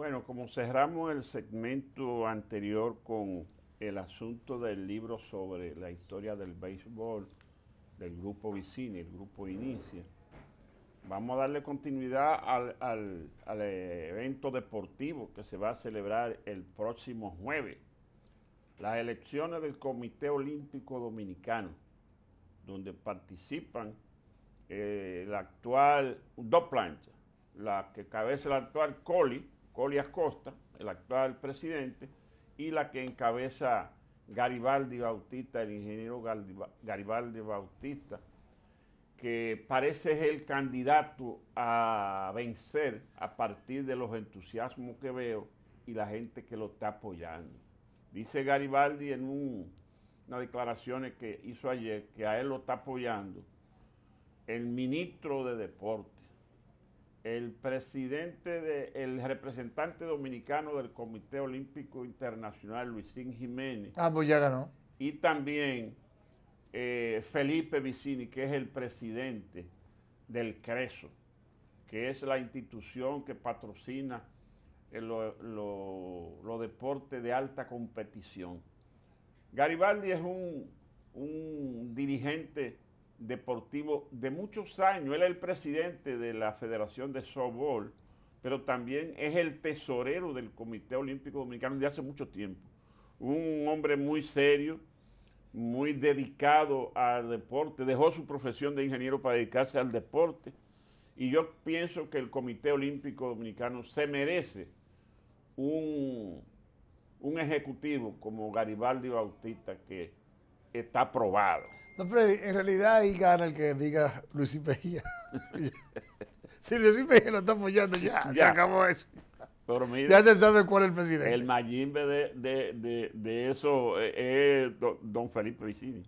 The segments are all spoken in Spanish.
Bueno, como cerramos el segmento anterior con el asunto del libro sobre la historia del béisbol del grupo Vicini, el grupo Inicia, vamos a darle continuidad al, evento deportivo que se va a celebrar el próximo jueves, las elecciones del Comité Olímpico Dominicano, donde participan eh, la actual, dos planchas, la que cabeza la actual Coli, Colias Costa, el actual presidente, y la que encabeza Garibaldi Bautista, el ingeniero Garibaldi Bautista, que parece es el candidato a vencer a partir de los entusiasmos que veo y la gente que lo está apoyando. Dice Garibaldi en una declaración declaraciones que hizo ayer que a él lo está apoyando el ministro de Deporte el presidente, de, el representante dominicano del Comité Olímpico Internacional, Luisín Jiménez. Ah, pues ya ganó. Y también eh, Felipe Vicini, que es el presidente del CRESO, que es la institución que patrocina eh, los deportes de alta competición. Garibaldi es un dirigente deportivo de muchos años. Él es el presidente de la Federación de Softball, pero también es el tesorero del Comité Olímpico Dominicano de hace mucho tiempo. Un hombre muy serio, muy dedicado al deporte, dejó su profesión de ingeniero para dedicarse al deporte y yo pienso que el Comité Olímpico Dominicano se merece un, un ejecutivo como Garibaldi Bautista que está aprobado. No, Freddy, en realidad ahí gana el que diga Luis Pejía. si Luis Pejía lo está apoyando, ya, se acabó eso. ya se sabe cuál es el presidente. El Mayimbe de, de, de, eso es eh, eh, don Felipe Vicini.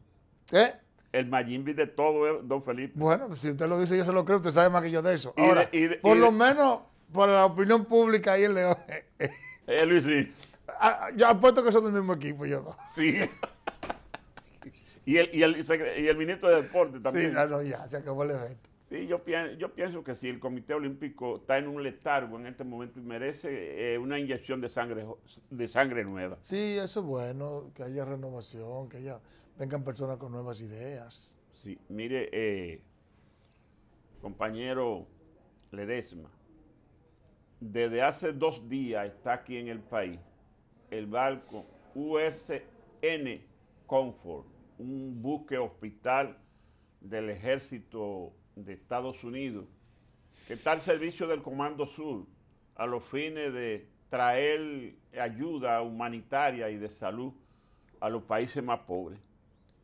¿Eh? El Mayimbe de todo es eh, don Felipe. Bueno, si usted lo dice, yo se lo creo, usted sabe más que yo de eso. Ahora, por lo menos para la opinión pública ahí en León. Es Luis. Ah, yo apuesto que son del mismo equipo, yo dos. Sí. Y el, y, ministro de Deporte también. Sí, ya ya, se acabó el evento. Sí, yo pienso, yo pienso que si el Comité Olímpico está en un letargo en este momento y merece eh, una inyección de sangre, de sangre nueva. Sí, eso es bueno, que haya renovación, que haya, vengan personas con nuevas ideas. Sí, mire, eh, compañero Ledesma, desde hace dos días está aquí en el país el barco USN Comfort un buque hospital del ejército de Estados Unidos que está al servicio del Comando Sur a los fines de traer ayuda humanitaria y de salud a los países más pobres.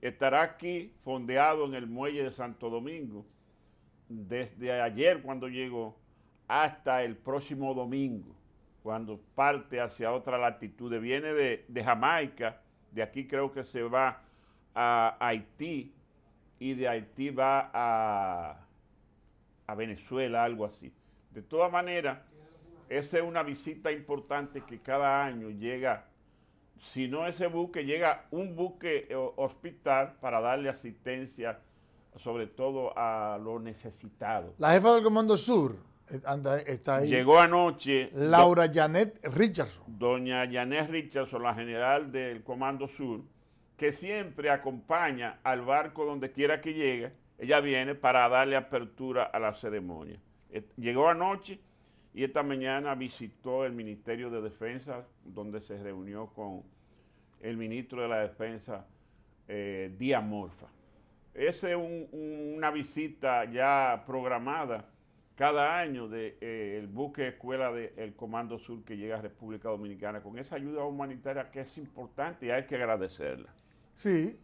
Estará aquí fondeado en el muelle de Santo Domingo desde ayer cuando llegó hasta el próximo domingo, cuando parte hacia otra latitud. Viene de, de Jamaica, de aquí creo que se va a Haití y de Haití va a, a Venezuela, algo así. De todas maneras, esa es una visita importante que cada año llega, si no ese buque, llega un buque eh, hospital para darle asistencia, sobre todo a los necesitados. La jefa del Comando Sur eh, anda, está ahí. Llegó anoche. Laura Janet Richardson. Doña Janet Richardson, la general del Comando Sur, que siempre acompaña al barco donde quiera que llegue, ella viene para darle apertura a la ceremonia. Llegó anoche y esta mañana visitó el Ministerio de Defensa, donde se reunió con el ministro de la Defensa, eh, Díaz Morfa. Esa es una visita ya programada cada año del de, eh, buque escuela del Comando Sur que llega a República Dominicana con esa ayuda humanitaria que es importante y hay que agradecerla. Sí,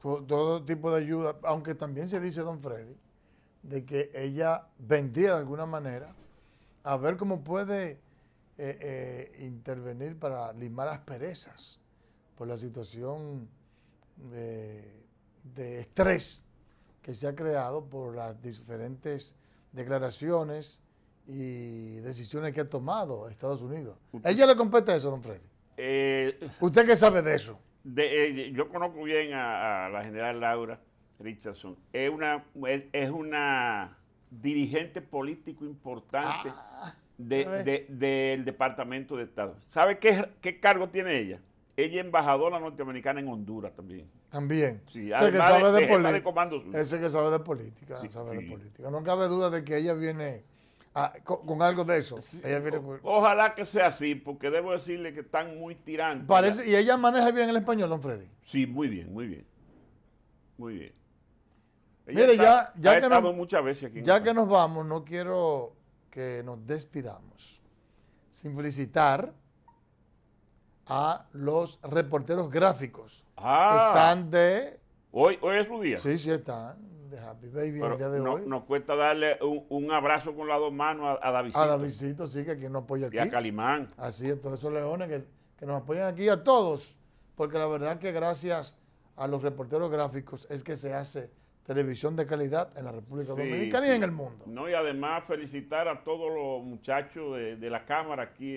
todo, tipo de ayuda, aunque también se dice, don Freddy, de que ella vendría de alguna manera a ver cómo puede eh, eh, intervenir para limar las perezas por la situación de, estrés que se ha creado por las diferentes declaraciones y decisiones que ha tomado Estados Unidos. ¿A ella le compete eso, don Freddy? Eh. ¿Usted qué sabe de eso? de, eh, yo conozco bien a, la general Laura Richardson. Es una, es, una dirigente político importante ah, del Departamento de Estado. ¿Sabe qué, qué cargo tiene ella? Ella es embajadora norteamericana en Honduras también. También. Sí, ese que sabe de, política. Ese que sabe política, de política. No cabe duda de que ella viene Ah, con, algo de eso. Ojalá que sea así, porque debo decirle que están muy tirantes. Parece, y ella maneja bien el español, don Freddy. Sí, muy bien, muy bien. Muy bien. Mire, ya, ha que, nos, muchas veces ya que nos vamos, no quiero que nos despidamos sin felicitar a los reporteros gráficos. Ah. están de... Hoy, hoy es su día. Sí, sí, están Happy Baby de hoy. Nos cuesta darle un, abrazo con las dos manos a, a Davidito. A Davidito, sí, que quien nos apoya aquí. Y a Calimán. Así es, todos esos leones que, que nos apoyan aquí, a todos. Porque la verdad que gracias a los reporteros gráficos es que se hace televisión de calidad en la República Dominicana y en el mundo. No, y además felicitar a todos los muchachos de, la Cámara aquí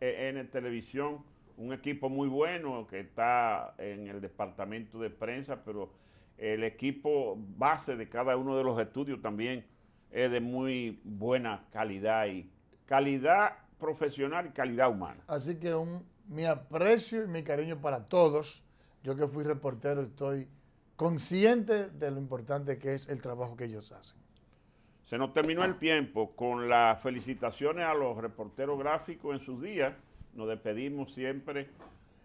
en Televisión, un equipo muy bueno que está en el departamento de prensa, pero el equipo base de cada uno de los estudios también es de muy buena calidad y calidad profesional y calidad humana. Así que un, mi aprecio y mi cariño para todos. Yo que fui reportero estoy consciente de lo importante que es el trabajo que ellos hacen. Se nos terminó el tiempo con las felicitaciones a los reporteros gráficos en sus días. Nos despedimos siempre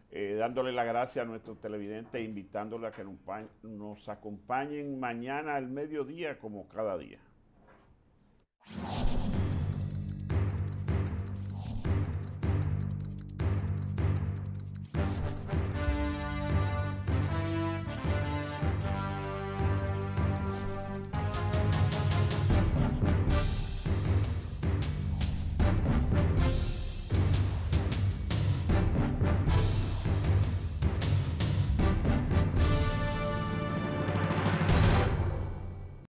eh, dándole la gracia a nuestros televidentes, invitándole a que nos acompañen mañana al mediodía como cada día.